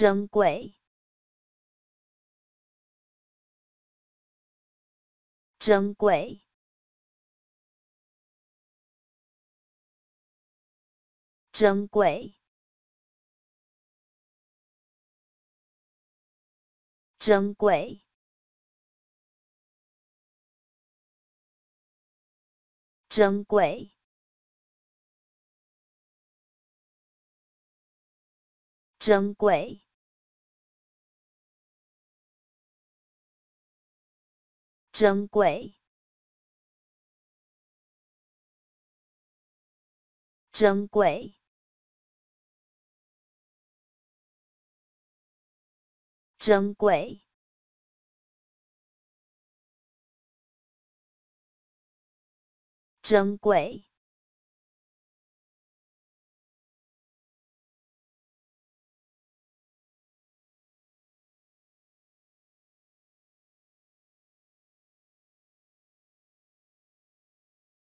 珍贵，珍贵，珍贵，珍贵，珍贵，珍贵。珍贵，珍贵，珍贵，珍贵。